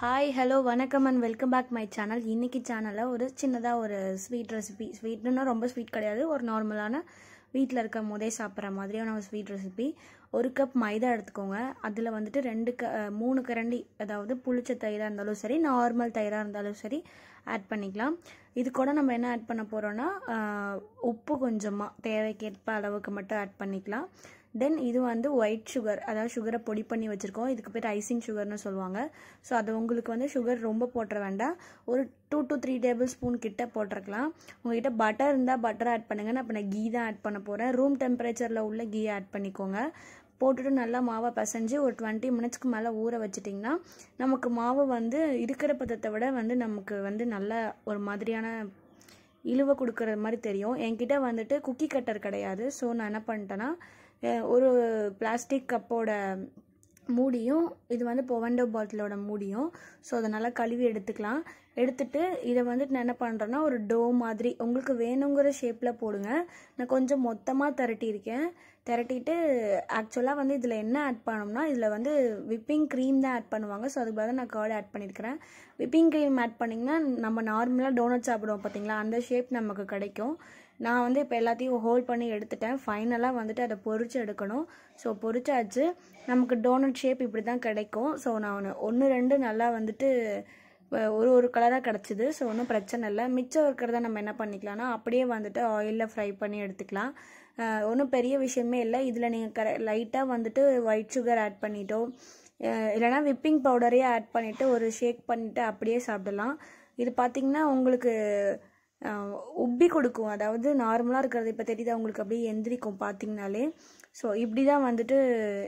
hi hello வணக்கம் and welcome back my channel இன்றைக்கி சேனலில் ஒரு சின்னதாக ஒரு ஸ்வீட் ரெசிபி ஸ்வீட்னா ரொம்ப ஸ்வீட் கிடையாது ஒரு நார்மலான வீட்டில் இருக்க போதே சாப்பிட்ற மாதிரியான ஒரு ஸ்வீட் ரெசிபி ஒரு கப் மைதா எடுத்துக்கோங்க அதில் வந்துட்டு ரெண்டு க மூணு கரண்டி அதாவது புளிச்ச தயிராக இருந்தாலும் சரி நார்மல் தயிராக இருந்தாலும் சரி ஆட் பண்ணிக்கலாம் இது கூட நம்ம என்ன ஆட் பண்ண போகிறோன்னா உப்பு கொஞ்சமாக தேவைக்கேற்ப அளவுக்கு மட்டும் ஆட் பண்ணிக்கலாம் தென் இது வந்து ஒயிட் சுகர் அதாவது சுகரை பொடி பண்ணி வச்சுருக்கோம் இதுக்கு பேர் ஐசிங் சுகர்னு சொல்லுவாங்க ஸோ அது உங்களுக்கு வந்து சுகர் ரொம்ப போட்டுற வேண்டாம் ஒரு two to three tablespoon கிட்ட போட்டிருக்கலாம் உங்ககிட்ட பட்டர் இருந்தால் பட்டர் ஆட் பண்ணுங்கன்னு நான் இப்போ நான் கீ தான் ஆட் பண்ண போகிறேன் ரூம் டெம்பரேச்சரில் உள்ள கீ ஆட் பண்ணிக்கோங்க போட்டுட்டு நல்லா மாவை பசைஞ்சு ஒரு டுவெண்ட்டி மினிட்ஸ்க்கு மேலே ஊற வச்சிட்டிங்கன்னா நமக்கு மாவு வந்து இருக்கிற பதத்தை விட வந்து நமக்கு வந்து நல்ல ஒரு மாதிரியான இழுவை கொடுக்குற மாதிரி தெரியும் என்கிட்ட வந்துட்டு குக்கி கட்டர் கிடையாது ஸோ நான் என்ன பண்ணிட்டேன்னா ஒரு பிளாஸ்டிக் கப்போட மூடியும் இது வந்து பொவண்டோ பாட்டிலோட மூடியும் ஸோ அதை நல்லா கழுவி எடுத்துக்கலாம் எடுத்துட்டு இதை வந்துட்டு நான் என்ன பண்ணுறேன்னா ஒரு டோ மாதிரி உங்களுக்கு வேணுங்கிற ஷேப்பில் போடுங்க நான் கொஞ்சம் மொத்தமாக திரட்டியிருக்கேன் திரட்டிட்டு ஆக்சுவலாக வந்து இதில் என்ன ஆட் பண்ணோம்னா இதில் வந்து விப்பிங் க்ரீம் தான் ஆட் பண்ணுவாங்க ஸோ அதுக்கு பதிலாக நான் கர்டு ஆட் பண்ணியிருக்கிறேன் விப்பிங் க்ரீம் ஆட் பண்ணிங்கன்னா நம்ம நார்மலாக டோனட் சாப்பிடுவோம் பார்த்தீங்களா அந்த ஷேப் நமக்கு கிடைக்கும் நான் வந்து இப்போ எல்லாத்தையும் ஹோல்ட் பண்ணி எடுத்துட்டேன் ஃபைனலாக வந்துட்டு அதை பொறிச்சு எடுக்கணும் ஸோ பொறிச்சாச்சு நமக்கு டோனட் ஷேப் இப்படி தான் கிடைக்கும் ஸோ நான் ஒன்று ரெண்டு நல்லா வந்துட்டு ஒரு ஒரு கலராக கிடச்சிது ஸோ ஒன்றும் பிரச்சனை இல்லை மிச்சம் இருக்கிறத நம்ம என்ன பண்ணிக்கலாம்னா அப்படியே வந்துட்டு ஆயிலில் ஃப்ரை பண்ணி எடுத்துக்கலாம் ஒன்றும் பெரிய விஷயமே இல்லை இதில் நீங்கள் கர லைட்டாக வந்துட்டு ஒயிட் சுகர் ஆட் பண்ணிட்டோ இல்லைனா விப்பிங் பவுடரே ஆட் பண்ணிவிட்டு ஒரு ஷேக் பண்ணிவிட்டு அப்படியே சாப்பிடலாம் இது பார்த்திங்கன்னா உங்களுக்கு உப்பி கொடுக்கும் அதாவது நார்மலாக இருக்கிறது இப்போ தெரியுது அவங்களுக்கு அப்படியே எந்திரிக்கும் பார்த்திங்கனாலே ஸோ இப்படி தான் வந்துட்டு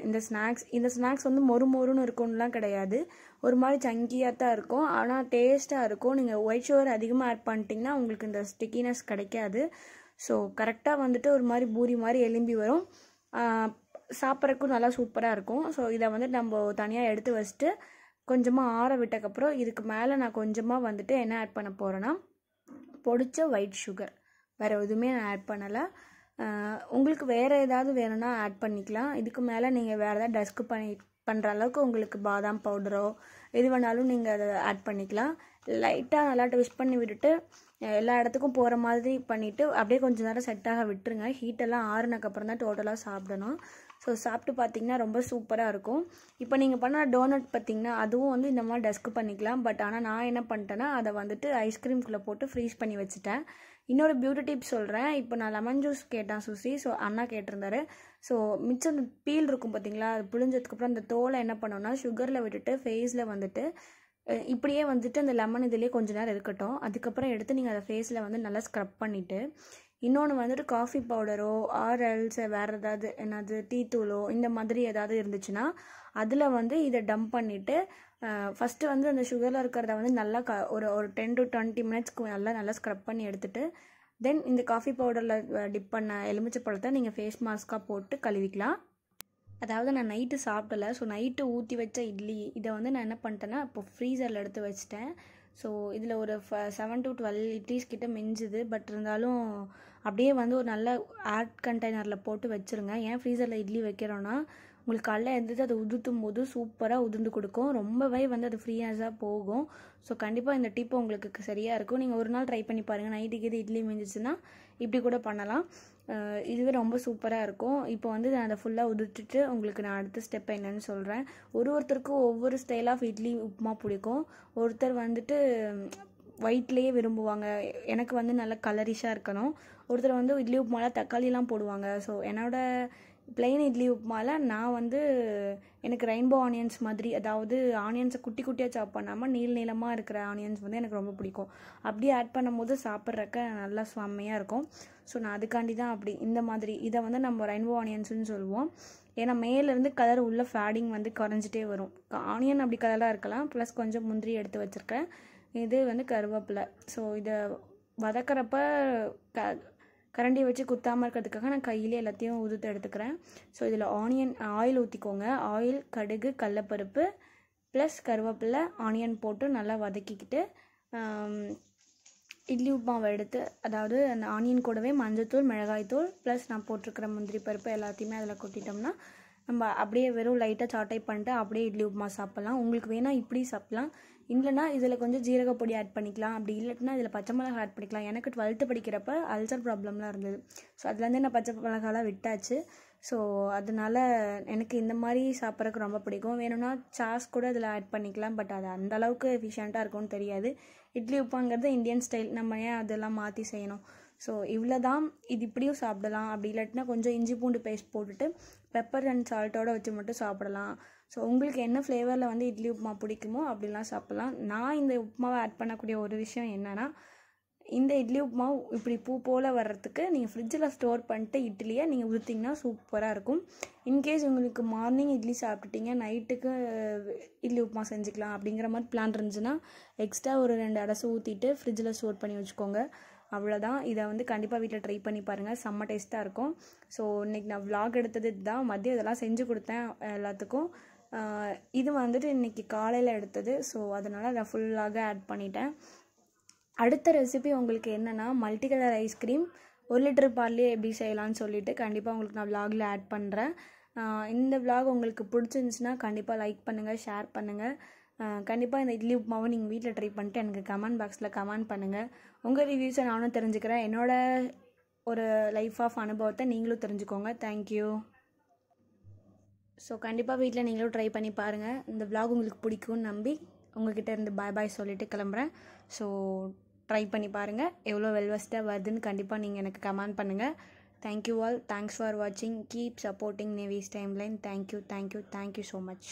இந்த ஸ்நாக்ஸ் இந்த ஸ்நாக்ஸ் வந்து மொறு மொறுன்னு இருக்கும்லாம் கிடையாது ஒரு மாதிரி சங்கியாக தான் இருக்கும் ஆனால் டேஸ்ட்டாக இருக்கும் நீங்கள் ஒயிட் ஷுகர் அதிகமாக ஆட் பண்ணிட்டீங்கன்னா உங்களுக்கு இந்த ஸ்டிக்கினஸ் கிடைக்காது ஸோ கரெக்டாக வந்துட்டு ஒரு மாதிரி பூரி மாதிரி எலும்பி வரும் சாப்பிட்றக்கும் நல்லா சூப்பராக இருக்கும் ஸோ இதை வந்துட்டு நம்ம தனியாக எடுத்து வச்சுட்டு கொஞ்சமாக ஆற விட்டக்கப்புறம் இதுக்கு மேலே நான் கொஞ்சமாக வந்துட்டு என்ன ஆட் பண்ண போகிறேன்னா பொடிச்ச ஒயிட் சுகர் வேறு எதுவுமே நான் ஆட் பண்ணலை உங்களுக்கு வேறு ஏதாவது வேணும்னா ஆட் பண்ணிக்கலாம் இதுக்கு மேலே நீங்கள் வேறு ஏதாவது டஸ்க்கு பண்ணி பண்ணுற அளவுக்கு உங்களுக்கு பாதாம் பவுடரோ எது வேணாலும் நீங்கள் அதை ஆட் பண்ணிக்கலாம் லைட்டாக நல்லாட்ட விஷ் பண்ணி விட்டுட்டு எல்லா இடத்துக்கும் போகிற மாதிரி பண்ணிவிட்டு அப்படியே கொஞ்சம் நேரம் செட்டாக விட்டுருங்க ஹீட்டெல்லாம் ஆறுனக்கப்புறம் தான் டோட்டலாக சாப்பிடணும் ஸோ சாப்பிட்டு பார்த்தீங்கன்னா ரொம்ப சூப்பராக இருக்கும் இப்போ நீங்கள் பண்ண டோனட் பார்த்தீங்கன்னா அதுவும் வந்து இந்த மாதிரி டஸ்க் பண்ணிக்கலாம் பட் ஆனால் நான் என்ன பண்ணிட்டேன்னா அதை வந்துட்டு ஐஸ்கிரீம்குள்ளே போட்டு ஃப்ரீஸ் பண்ணி வச்சுட்டேன் இன்னொரு பியூட்டி டிப் சொல்கிறேன் இப்போ நான் லெமன் ஜூஸ் கேட்டேன் சுசி ஸோ அண்ணா கேட்டிருந்தாரு ஸோ மிச்சம் பீல் இருக்கும் பார்த்தீங்களா அது புழிஞ்சதுக்கப்புறம் அந்த தோலை என்ன பண்ணோன்னா சுகரில் விட்டுட்டு ஃபேஸில் வந்துட்டு இப்படியே வந்துட்டு அந்த லெமன் இதுலேயே கொஞ்ச நேரம் இருக்கட்டும் அதுக்கப்புறம் எடுத்து நீங்கள் அதை ஃபேஸில் வந்து நல்லா ஸ்க்ரப் பண்ணிவிட்டு இன்னொன்று வந்துட்டு காஃபி பவுடரோ ஆர்எல்ஸ் வேறு ஏதாவது என்னது டீ தூளோ இந்த மாதிரி ஏதாவது இருந்துச்சுன்னா அதில் வந்து இதை டம்ப் பண்ணிவிட்டு ஃபஸ்ட்டு வந்து அந்த சுகரில் இருக்கிறத வந்து நல்லா க ஒரு ஒரு டென் டு டுவெண்ட்டி மினிட்ஸ்க்கு நல்லா நல்லா ஸ்க்ரப் பண்ணி எடுத்துகிட்டு தென் இந்த காஃபி பவுடரில் டிப் பண்ண எலுமிச்சை பழத்தை நீங்கள் ஃபேஸ் மாஸ்க்காக போட்டு கழுவிக்கலாம் அதாவது நான் நைட்டு சாப்பிடல ஸோ நைட்டு ஊற்றி வச்ச இட்லி இதை வந்து நான் என்ன பண்ணிட்டேன்னா இப்போ ஃப்ரீசரில் எடுத்து வச்சுட்டேன் ஸோ இதில் ஒரு ஃப செவன் டு டுவெல் இட்லீஸ் கிட்டே மிஞ்சுது பட் இருந்தாலும் அப்படியே வந்து ஒரு நல்ல ஆட் கண்டெய்னரில் போட்டு வச்சுருங்க ஏன் ஃப்ரீசரில் இட்லி வைக்கிறோன்னா உங்களுக்கு காலைல எழுந்துட்டு அதை உதுத்தும் போது சூப்பராக உதிர்ந்து கொடுக்கும் ரொம்பவே வந்து அது ஃப்ரீயாஸாக போகும் ஸோ கண்டிப்பாக இந்த டிப் உங்களுக்கு சரியாக இருக்கும் நீங்கள் ஒரு நாள் ட்ரை பண்ணி பாருங்கள் நைட்டுக்கு இது இட்லி மிஞ்சிச்சுன்னா இப்படி கூட பண்ணலாம் இதுவே ரொம்ப சூப்பராக இருக்கும் இப்போ வந்து நான் அதை ஃபுல்லாக உதிர்த்துட்டு உங்களுக்கு நான் அடுத்த ஸ்டெப் என்னென்னு சொல்கிறேன் ஒரு ஒருத்தருக்கும் ஒவ்வொரு ஸ்டைல் ஆஃப் இட்லி உப்புமா பிடிக்கும் ஒருத்தர் வந்துட்டு ஒயிட்லேயே விரும்புவாங்க எனக்கு வந்து நல்ல கலரிஷாக இருக்கணும் ஒருத்தர் வந்து இட்லி உப்புமாவில் தக்காளிலாம் போடுவாங்க ஸோ என்னோடய பிளெயின் இட்லி உப்புமாவில் நான் வந்து எனக்கு ரெயின்போ ஆனியன்ஸ் மாதிரி அதாவது ஆனியன்ஸை குட்டி குட்டியாக சாப் பண்ணாமல் நீள் நீளமாக இருக்கிற ஆனியன்ஸ் வந்து எனக்கு ரொம்ப பிடிக்கும் அப்படியே ஆட் பண்ணும்போது சாப்பிட்றக்க நல்லா செம்மையாக இருக்கும் ஸோ நான் அதுக்காண்டி தான் அப்படி இந்த மாதிரி இதை வந்து நம்ம ரெயின்போ ஆனியன்ஸ்னு சொல்லுவோம் ஏன்னா மேலேருந்து கலர் உள்ள ஃபேடிங் வந்து குறைஞ்சிட்டே வரும் ஆனியன் அப்படி கலராக இருக்கலாம் ப்ளஸ் கொஞ்சம் முந்திரி எடுத்து வச்சுருக்கேன் இது வந்து கருவேப்பிலை ஸோ இதை வதக்கிறப்ப க கரண்டி வச்சு குத்தாமல் இருக்கிறதுக்காக நான் கையிலே எல்லாத்தையும் உதுத்து எடுத்துக்கிறேன் ஸோ இதில் ஆனியன் ஆயில் ஊற்றிக்கோங்க ஆயில் கடுகு கடலப்பருப்பு ப்ளஸ் கருவேப்பிலை ஆனியன் போட்டு நல்லா வதக்கிக்கிட்டு இட்லி உப்புமாவை எடுத்து அதாவது அந்த ஆனியன் கூடவே மஞ்சத்தூள் மிளகாய்த்தூள் ப்ளஸ் நான் போட்டிருக்கிற முந்திரி பருப்பு எல்லாத்தையுமே அதில் கொட்டிட்டோம்னா நம்ம அப்படியே வெறும் லைட்டாக சாட்டை பண்ணிட்டு அப்படியே இட்லி உப்புமா சாப்பிட்லாம் உங்களுக்கு வேணால் இப்படி சாப்பிட்லாம் இல்லைனா இதில் கொஞ்சம் ஜீரகப்பொடி ஆட் பண்ணிக்கலாம் அப்படி இல்லைன்னா இதில் பச்சை மிளகா ஆட் பண்ணிக்கலாம் எனக்கு டுவெல்த்து படிக்கிறப்ப அல்சர் ப்ராப்ளம்லாம் இருந்தது ஸோ அதுலேருந்து நான் பச்சை மிளகாலாம் விட்டாச்சு ஸோ அதனால் எனக்கு இந்த மாதிரி சாப்பிட்றதுக்கு ரொம்ப பிடிக்கும் வேணும்னா சாஸ் கூட இதில் ஆட் பண்ணிக்கலாம் பட் அது அந்தளவுக்கு எஃபிஷியண்ட்டாக இருக்கும்னு தெரியாது இட்லி உப்புங்கிறது இந்தியன் ஸ்டைல் நம்ம ஏன் அதெல்லாம் மாற்றி செய்யணும் ஸோ இவ்வளோ தான் இது இப்படியும் சாப்பிடலாம் அப்படி இல்லாட்டினா கொஞ்சம் இஞ்சி பூண்டு பேஸ்ட் போட்டுட்டு பெப்பர் அண்ட் சால்ட்டோட வச்சு மட்டும் சாப்பிடலாம் ஸோ உங்களுக்கு என்ன ஃப்ளேவரில் வந்து இட்லி உப்புமா பிடிக்குமோ அப்படிலாம் சாப்பிட்லாம் நான் இந்த உப்புமாவை ஆட் பண்ணக்கூடிய ஒரு விஷயம் என்னென்னா இந்த இட்லி உப்புமா இப்படி பூ போல் வர்றதுக்கு நீங்கள் ஃப்ரிட்ஜில் ஸ்டோர் பண்ணிட்டு இட்லியை நீங்கள் ஊற்றிங்கன்னா சூப்பராக இருக்கும் இன்கேஸ் உங்களுக்கு மார்னிங் இட்லி சாப்பிட்டுட்டீங்க நைட்டுக்கு இட்லி உப்புமா செஞ்சுக்கலாம் அப்படிங்கிற மாதிரி பிளான் இருந்துச்சுன்னா எக்ஸ்ட்ரா ஒரு ரெண்டு அடசை ஊற்றிட்டு ஃப்ரிட்ஜில் ஸ்டோர் பண்ணி வச்சுக்கோங்க அவ்வளோதான் இதை வந்து கண்டிப்பாக வீட்டில் ட்ரை பண்ணி பாருங்கள் செம்ம டேஸ்ட்டாக இருக்கும் ஸோ இன்றைக்கி நான் விலாக் எடுத்தது இதுதான் மதியம் இதெல்லாம் செஞ்சு கொடுத்தேன் எல்லாத்துக்கும் இது வந்துட்டு இன்றைக்கி காலையில் எடுத்தது ஸோ அதனால் நான் ஃபுல்லாக ஆட் பண்ணிட்டேன் அடுத்த ரெசிபி உங்களுக்கு என்னென்னா மல்டி கலர் ஐஸ்கிரீம் ஒரு லிட்டர் பால்லேயே எப்படி செய்யலான்னு சொல்லிவிட்டு கண்டிப்பாக உங்களுக்கு நான் விலாகில் ஆட் பண்ணுறேன் இந்த விலாக் உங்களுக்கு பிடிச்சிருந்துச்சுன்னா கண்டிப்பாக லைக் பண்ணுங்கள் ஷேர் பண்ணுங்கள் கண்டிப்பாக இந்த இட்லி உப்புமாவை நீங்கள் வீட்டில் ட்ரை பண்ணிட்டு எனக்கு கமெண்ட் பாக்ஸில் கமெண்ட் பண்ணுங்கள் உங்கள் ரிவ்யூஸை நானும் தெரிஞ்சுக்கிறேன் என்னோடய ஒரு லைஃப் ஆஃப் அனுபவத்தை நீங்களும் தெரிஞ்சுக்கோங்க தேங்க்யூ ஸோ கண்டிப்பாக வீட்டில் நீங்களும் ட்ரை பண்ணி பாருங்கள் இந்த விலாக் உங்களுக்கு பிடிக்கும்னு நம்பி உங்ககிட்ட இருந்து பாய் பாய் சொல்லிவிட்டு கிளம்புறேன் ஸோ ட்ரை பண்ணி பாருங்கள் எவ்வளோ வெல்வஸ்ட்டாக வருதுன்னு கண்டிப்பாக நீங்கள் எனக்கு கமெண்ட் பண்ணுங்கள் தேங்க்யூ ஆல் தேங்க்ஸ் ஃபார் வாட்சிங் கீப் சப்போர்ட்டிங் நேவிஸ் timeline thank you thank you thank you so much